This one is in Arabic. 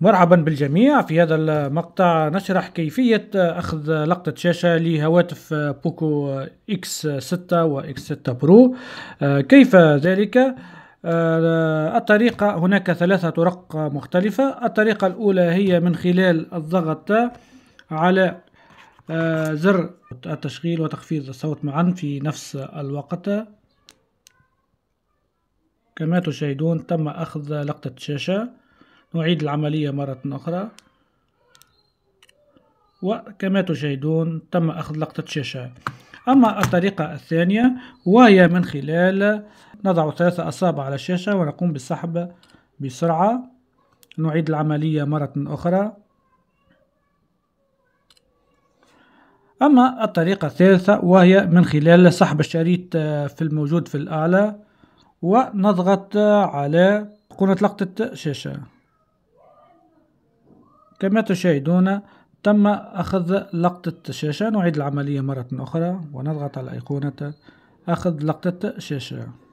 مرحبا بالجميع في هذا المقطع نشرح كيفية أخذ لقطة شاشة لهواتف بوكو اكس 6 x 6 برو كيف ذلك؟ آه، الطريقة هناك ثلاثة طرق مختلفة الطريقة الأولى هي من خلال الضغط على آه، زر التشغيل وتخفيض الصوت معا في نفس الوقت كما تشاهدون تم أخذ لقطة شاشة نعيد العملية مرة أخرى وكما تشاهدون تم أخذ لقطة شاشة أما الطريقة الثانية وهي من خلال نضع ثلاثة أصابع على الشاشة ونقوم بالسحب بسرعة نعيد العملية مرة أخرى أما الطريقة الثالثة وهي من خلال سحب الشريط آه، في الموجود في الأعلى ونضغط آه، على قناة لقطة شاشة كما تشاهدون تم أخذ لقطة شاشة نعيد العملية مرة أخرى ونضغط على أيقونة أخذ لقطة شاشة